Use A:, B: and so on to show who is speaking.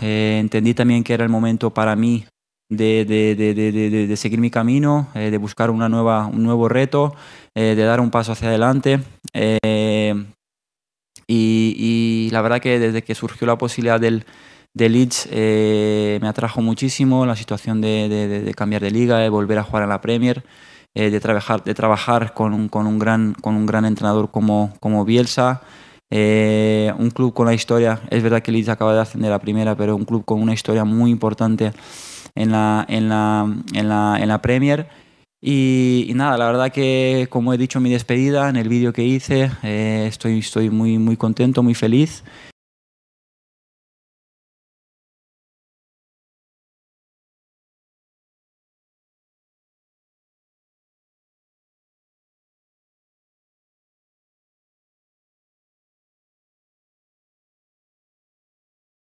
A: Eh, entendí también que era el momento para mí de, seguir mi camino, eh, de buscar una nueva, un nuevo reto, eh, de dar un paso hacia adelante. Y, la verdad que desde que surgió la posibilidad del, del Leeds me atrajo muchísimo la situación de, cambiar de liga, de volver a jugar en la Premier. de trabajar, de trabajar con, con, un gran, con un gran entrenador como, como Bielsa, eh, un club con la historia, es verdad que Leeds acaba de ascender a primera, pero un club con una historia muy importante en la, en la, Premier. Y, nada, la verdad que como he dicho en mi despedida, en el vídeo que hice, eh, estoy, estoy muy, muy contento, muy feliz